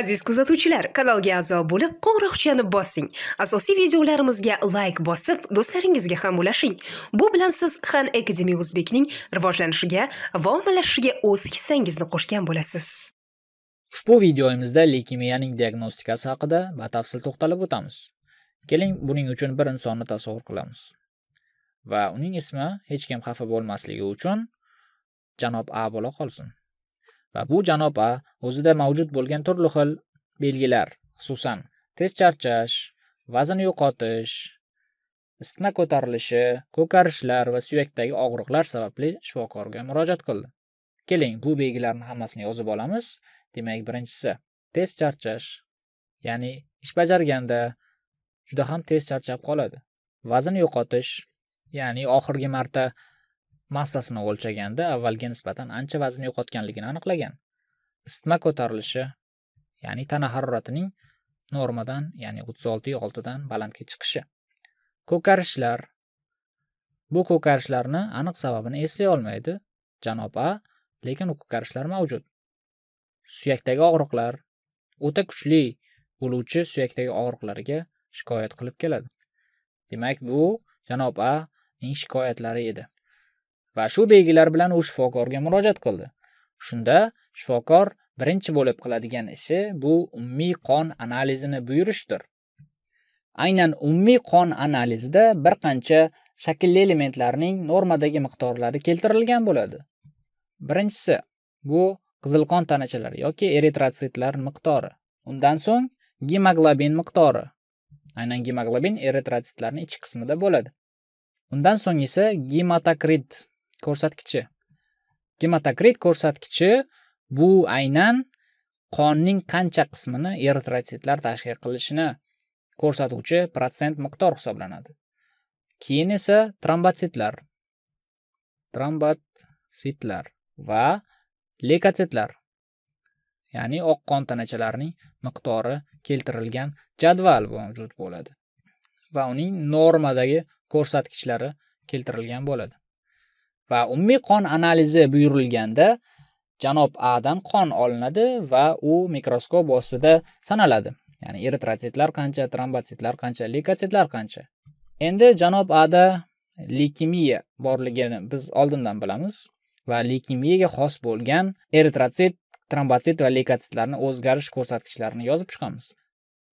aziz kuzatuvchilar kanalga a'zo bo'lib qo'ng'iroqchani bossing asosiy videolarimizga layk bosib do'stlaringizga ham ulashing bu bilan siz han akademi o'zbekning rivojlanishiga va ommalashishiga o'z hissangizni qo'shgan bo'lasiz ushbu videoimizda leykemiyaning diagnostikasi haqida batafsil to'xtalib o'tamiz keling buning uchun bir insonni tasavvur qilamiz va uning ismi hech kim xafa bo'lmasligi uchun janob a bo'la qolsin va bu janob o'zida mavjud bo'lgan turli xil belgilar xususan tez charchash vazn yo'qotish isitma ko'tarilishi ko'karishlar va suyakdagi og'riqlar sababli shifokorga murojaat qildi keling bu belgilarni hammasini yozib olamiz demak birinchisi tez charchash ya'ni ish bajarganda juda ham tez charchab qoladi vazn yo'qotish ya'ni oxirgi marta massasini o'lchaganda avvalgiga nisbatan ancha vazn yo'qotganligini aniqlagan isitma ko'tarilishi ya'ni tana haroratining normadan ya'ni 36.6 dan balandga chiqishi ko'karishlar bu ko'karishlarni aniq sababini eslay olmaydi janob a lekin ko'karishlar mavjud suyakdagi og'riqlar o'ta kuchli bo'luvchi suyakdagi og'riqlarga shikoyat qilib keladi demak bu janob a ning shikoyatlari edi va shu belgilar bilan u shifokorga murojaat qildi. Shunda shifokor birinchi bo'lib qiladigan ishi bu umumiy qon analizini buyurishdir. Aynan umumiy qon analizida bir qancha shaklli elementlarning normadagi miqdorlari keltirilgan bo'ladi. Birinchisi bu qizil qon tanachalari yoki eritrotsitlar miqdori. Undan so'ng gemoglobin miqdori. Aynan gemoglobin eritrotsitlarning ichki qismida bo'ladi. Undan so'ng esa gematokrit ko'rsatkichi gematokrit ko'rsatkichi bu aynan qonning qancha qismini eritrotsitlar tashkil qilishini ko'rsatuvchi protsent miqdor hisoblanadi keyin esa trombotsitlar trombotsitlar va lekotsitlar ya'ni oq qon tanachalarining miqdori keltirilgan jadval mavjud bo'ladi va uning normadagi ko'rsatkichlari keltirilgan bo'ladi va umumiy qon analizi buyurilganda janob A dan qon olinadi va u mikroskop ostida sanaladi. Ya'ni eritrotsitlar qancha, trombotsitlar qancha, leukotsitlar qancha. Endi janob A da leukemiya borligini biz oldindan bilamiz va leukemiyaga xos bo'lgan eritrotsit, trombotsit va leukotsitlarning o'zgarish ko'rsatkichlarini yozib chiqamiz.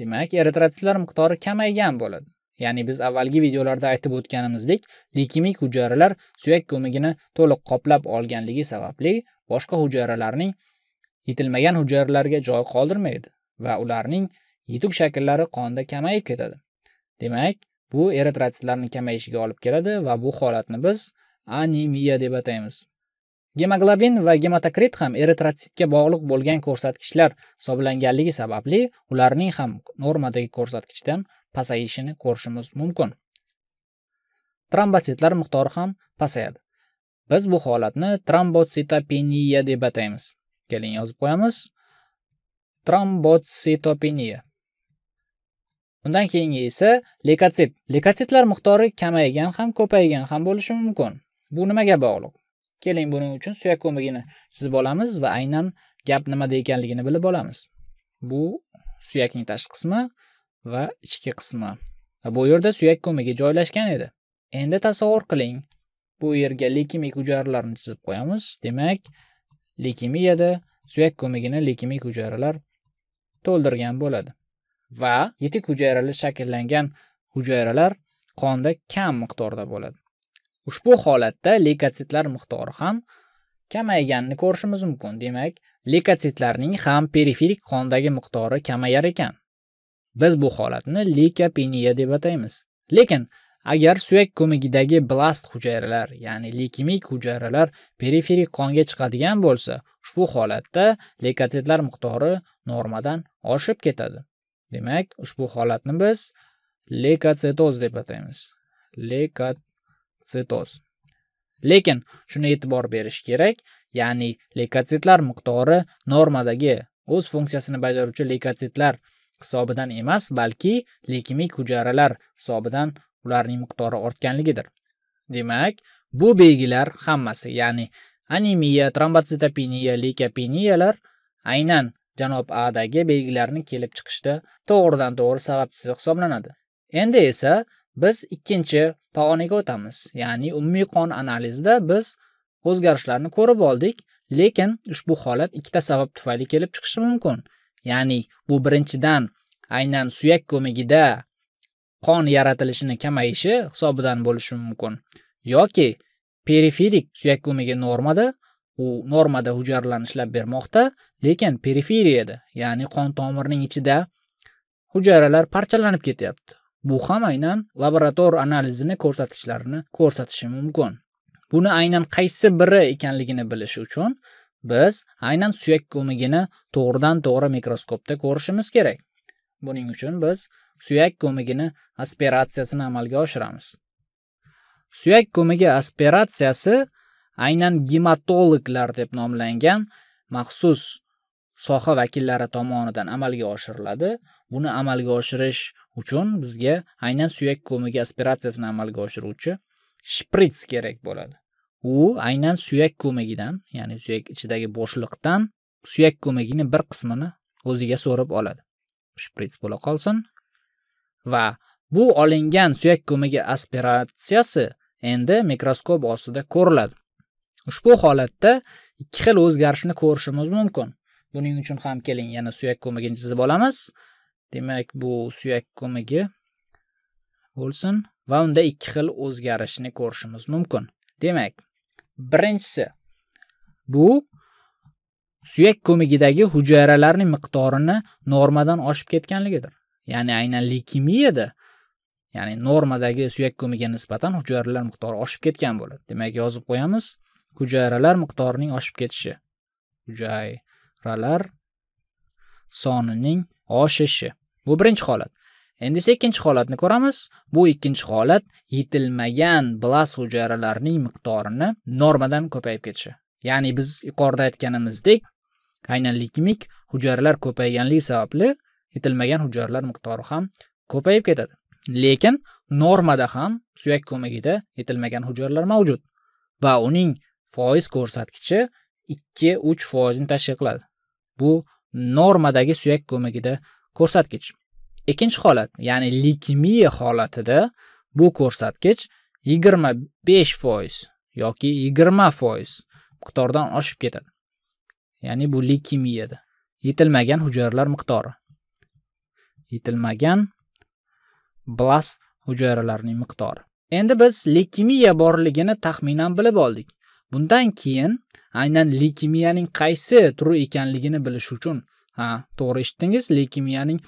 Demak, eritrotsitlar miqdori kamaygan bo'ladi. ya'ni biz avvalgi videolarda aytib o'tganimizdek likemik hujayralar suyak ko'migini to'liq qoplab olganligi sababli boshqa hujayralarning yetilmagan hujayralarga joy qoldirmaydi va ularning yetuk shakllari qonda kamayib ketadi demak bu eritrotsitlarning kamayishiga olib keladi va bu holatni biz anemiya deb ataymiz Gemoglobin va gematokrit ham eritrotsitga bog'liq bo'lgan ko'rsatkichlar hisoblanganligi sababli ularning ham normadagi ko'rsatkichdan pasayishini ko'rishimiz mumkin. Trombotsitlar miqdori ham pasayadi. Biz bu holatni trombotsitopeniya deb ataymiz. Keling yozib qo'yamiz. Trombotsitopeniya. Undan keyingi esa lekotsit. Lekotitlar miqdori kamaygan ham, ko'paygan ham bo'lishi mumkin. Bu nimaga bog'liq? Keling, buning uchun suyak ko'migini chizib olamiz va aynan gap nimada ekanligini bilib olamiz. Bu suyakning tashqi qismi va ichki qismi. Bu yerda suyak ko'migi joylashgan edi. Endi tasavvur qiling. Bu yerga lekemik hujayralarni chizib qo'yamiz. Demak, lekemiyada suyak ko'migini lekemik hujayralar to'ldirgan bo'ladi. Va yetik hujayrali shakllangan hujayralar qonda kam miqdorda bo'ladi. Ushbu holatda leykotsitlar miqdori ham kamayganini ko'rishimiz mumkin. Demak, leykotsitlarning ham periferik qondagi miqdori kamayar ekan. Biz bu holatni leykopeniya deb ataymiz. Lekin agar suyak ko'migidagi blast hujayralar, ya'ni leukemik hujayralar periferik qonga chiqadigan bo'lsa, ushbu holatda leykotsitlar miqdori normadan oshib ketadi. Demak, ushbu holatni biz lekotsitoz deb ataymiz. Lekat sitoz lekin shuni e'tibor berish kerak ya'ni leukotsitlar miqdori normadagi o'z funksiyasini bajaruvchi leukotsitlar hisobidan emas balki lekemik hujayralar hisobidan ularning miqdori ortganligidir demak bu belgilar hammasi ya'ni anemiya trombotsitopeniya leykopeniyalar aynan janob adagi belgilarni kelib chiqishda to'g'ridan to'g'ri sababchisi hisoblanadi endi esa biz ikkinchi pog'onaga o'tamiz ya'ni umumiy qon analizida biz o'zgarishlarni ko'rib oldik lekin ushbu holat ikkita sabab tufayli kelib chiqishi mumkin ya'ni bu birinchidan aynan suyak ko'migida qon yaratilishini kamayishi hisobidan bo'lishi mumkin yoki periferik suyak ko'migi normada u normada hujayralarni ishlab bermoqda lekin periferiyada ya'ni qon tomirining ichida hujayralar parchalanib ketyapti Bu ham aynan laborator analizini ko'rsatkichlarini ko'rsatishi mumkin. Buni aynan qaysi biri ekanligini bilish uchun biz aynan suyak ko'migini to'g'ridan-to'g'ri mikroskopda ko'rishimiz kerak. Buning uchun biz suyak ko'migini aspiratsiyasini amalga oshiramiz. Suyak ko'migi aspiratsiyasi aynan gematologlar deb nomlangan maxsus soha vakillari tomonidan amalga oshiriladi Buni amalga oshirish uchun bizga aynan suyak ko'migi aspiratsiyasini amalga oshiruvchi shprits kerak bo'ladi. U aynan suyak ko'migidan, ya'ni suyak ichidagi bo'shliqdan suyak ko'migini bir qismini o'ziga so'rib oladi. Shprits bo'la qolsin va bu olingan suyak ko'migi aspiratsiyasi endi mikroskop ostida ko'riladi. Ushbu holatda ikki xil o'zgarishni ko'rishimiz mumkin. Buning uchun ham keling yana suyak ko'migini chizib olamiz demak bu suyak ko'migi bo'lsin va unda ikki xil o'zgarishni ko'rishimiz mumkin demak birinchisi bu suyak ko'migidagi hujayralarning miqdorini normadan oshib ketganligidir ya'ni aynan leykemiyada ya'ni normadagi suyak ko'migiga nisbatan hujayralar miqdori oshib ketgan bo'ladi demak yozib qo'yamiz hujayralar miqdorining oshib ketishi hujayralar sonining oshishi bu birinchi holat endi esa ikkinchi holatni ko'ramiz bu ikkinchi holat yetilmagan blast hujayralarining miqdorini normadan ko'payib ketishi ya'ni biz yuqorida aytganimizdek aynan likmik hujayralar ko'payganligi sababli yetilmagan hujayralar miqdori ham ko'payib ketadi lekin normada ham suyak ko'magida yetilmagan hujayralar mavjud va uning foiz ko'rsatkichi ikki uch foizni tashkil qiladi bu normadagi suyak ko'migida ko'rsatkich ikkinchi holat ya'ni likemiya holatida bu ko'rsatkich yigirma besh foiz yoki yigirma foiz miqdordan oshib ketadi ya'ni bu likemiyada yetilmagan hujayralar miqdori yetilmagan blast hujayralarning miqdori endi biz likemiya borligini taxminan bilib oldik bundan keyin aynan leykemiyaning qaysi turi ekanligini bilish uchun ha to'g'ri eshitdingiz leykemiyaning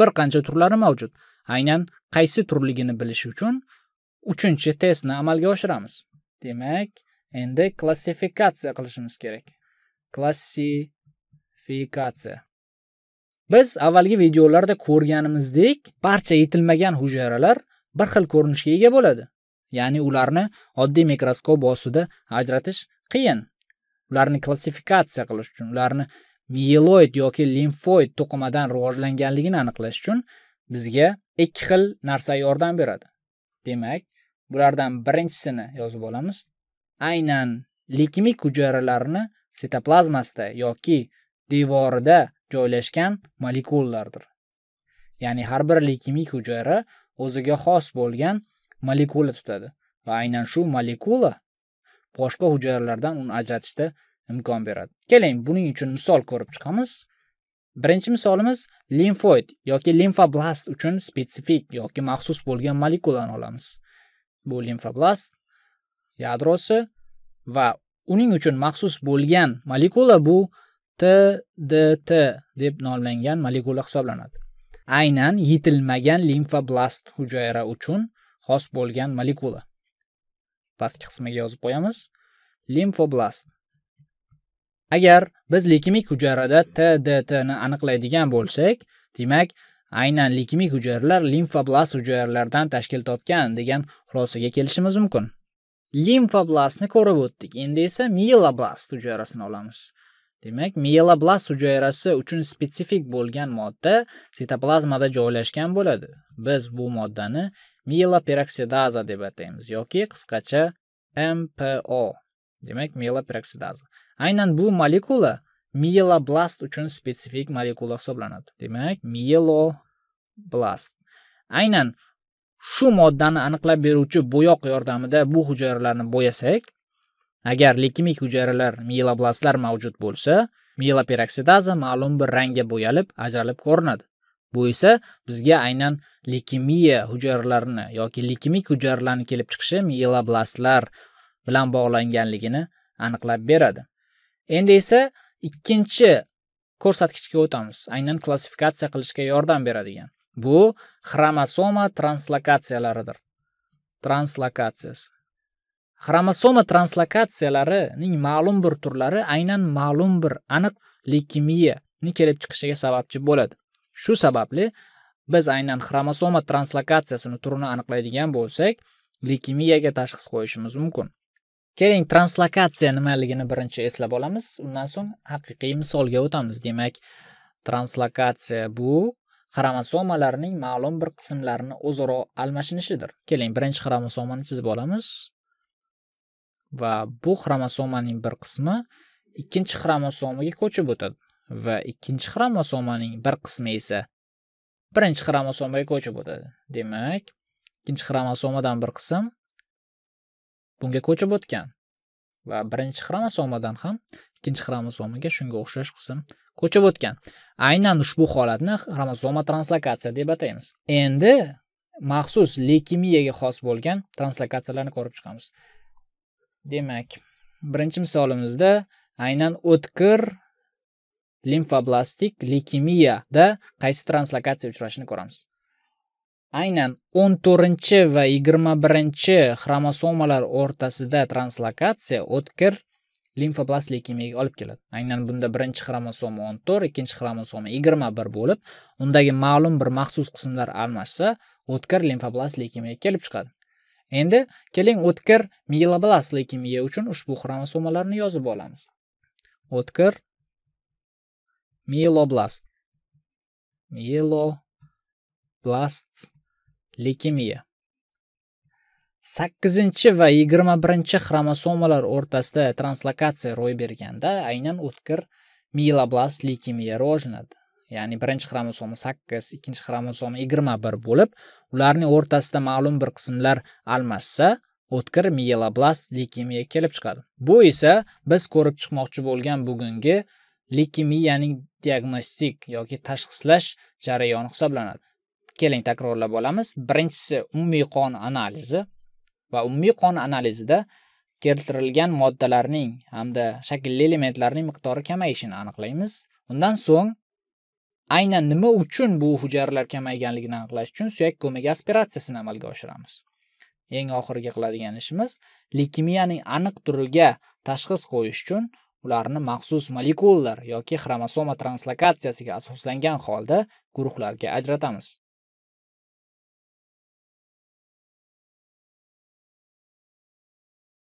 bir qancha turlari mavjud aynan qaysi turligini bilish uchun uchinchi testni amalga oshiramiz demak endi klassifikatsiya qilishimiz kerak klassifikatsiya biz avvalgi videolarda ko'rganimizdek barcha yetilmagan hujayralar bir xil ko'rinishga ega bo'ladi ya'ni ularni oddiy mikroskop ostida ajratish qiyin ularni klassifikatsiya qilish uchun ularni mieloid yoki limfoid to'qimadan rivojlanganligini aniqlash uchun bizga ikki xil narsa yordam beradi demak bulardan birinchisini yozib olamiz aynan likmik hujayralarni sitoplazmasida yoki devorida joylashgan molekulalardir ya'ni har bir likmik hujayra o'ziga xos bo'lgan molekula tutadi va aynan shu molekula boshqa hujayralardan uni ajratishda imkon beradi keling buning uchun misol ko'rib chiqamiz birinchi misolimiz limfoid yoki limfoblast uchun spetsifik yoki maxsus bo'lgan molekulani olamiz bu limfoblast yadrosi va uning uchun maxsus bo'lgan molekula bu tdt deb nomlangan molekula hisoblanadi aynan yetilmagan limfoblast hujayra uchun xos bo'lgan molekula pastki qismiga yozib qo'yamiz limfoblast agar biz likemik hujayrada tdt ni aniqlaydigan bo'lsak demak aynan likemik hujayralar limfoblast hujayralardan tashkil topgan degan xulosaga kelishimiz mumkin limfoblastni ko'rib o'tdik endi esa miyeloblast hujayrasini olamiz demak miyeloblast hujayrasi uchun spetsifik bo'lgan modda sitoplazmada joylashgan bo'ladi biz bu moddani mieloperoksidaza deb ataymiz yoki qisqacha mpo demak mieloperoksidaza aynan bu molekula mieloblast uchun spetsifik molekula hisoblanadi demak mieloblast aynan shu moddani aniqlab beruvchi bo'yoq yordamida bu hujayralarni bo'yasak agar lekimik hujayralar mieloblastlar mavjud bo'lsa mieloperoksidaza ma'lum bir rangga bo'yalib ajralib ko'rinadi bu esa bizga aynan lekimiya hujayralarini yoki lekimik hujayralarni kelib chiqishi mieloblastlar bilan bog'langanligini aniqlab beradi Endi esa ikkinchi ko'rsatkichga o'tamiz. Aynan klassifikatsiya qilishga yordam beradigan. Bu xromosoma translokatsiyalaridir. Translokatsiyasi. Xromosoma translokatsiyalarining ma'lum bir turlari aynan ma'lum bir aniq leukemiyani kelib chiqishiga sababchi bo'ladi. Shu sababli biz aynan xromosoma translokatsiyasini turini aniqlaydigan bo'lsak, leukemiyaga tashxis qo'yishimiz mumkin. keling translokatsiya nimaligini birinchi eslab olamiz undan so'ng haqiqiy misolga o'tamiz demak translokatsiya bu xromosomalarning ma'lum bir qismlarini o'zaro almashinishidir keling birinchi xromosomani chizib olamiz va bu xromosomaning bir qismi ikkinchi xromosomaga ko'chib o'tadi va ikkinchi xromosomaning bir qismi esa birinchi xromosomaga ko'chib o'tadi demak ikkinchi xromosomadan bir qism bunga ko'chib o'tgan va birinchi xromosomadan ham ikkinchi xromosomaga shunga o'xshash qism ko'chib o'tgan aynan ushbu holatni xromosoma translokatsiya deb ataymiz endi maxsus leykemiyaga xos bo'lgan translokatsiyalarni ko'rib chiqamiz demak birinchi misolimizda aynan o'tkir limfoblastik leykemiyada qaysi translokatsiya uchrashini ko'ramiz aynan 14 va 21 xromosomalar o'rtasida translokatsiya o'tkir limfoblast leykemiyaga olib keladi aynan bunda birinchi xromosoma 14, ikkinchi xromosoma 21 bo'lib undagi ma'lum bir maxsus qismlar almashsa o'tkir limfoblast leykemiya kelib chiqadi endi keling o'tkir miyeloblast leykemiya uchun ushbu xromosomalarni yozib olamiz o'tkir mieloblast mieloblast Leykemiya. 8 chi va 21 chi xromosomalar o'rtasida translokatsiya ro'y berganda aynan o'tkir mieloblast leykemiya rivojlanadi. Ya'ni birinchi xromosoma 8, ikkinchi xromosoma 21 bo'lib, ularning o'rtasida ma'lum bir qismlar almashsa, o'tkir mieloblast leykemiya kelib chiqadi. Bu esa biz ko'rib chiqmoqchi bo'lgan bugungi leykemiyaning diagnostik yoki tashxislash jarayoni hisoblanadi. keling takrorlab olamiz birinchisi umumiy qon analizi va umumiy qon analizida keltirilgan moddalarning hamda shaklli elementlarning miqdori kamayishini aniqlaymiz undan so'ng aynan nima uchun bu hujayralar kamayganligini aniqlash uchun suyak ko'magi aspiratsiyasini amalga oshiramiz eng oxirgi qiladigan ishimiz leykemiyaning aniq turiga tashxis qo'yish uchun ularni maxsus molekulalar yoki xromosoma translokatsiyasiga asoslangan holda guruhlarga ajratamiz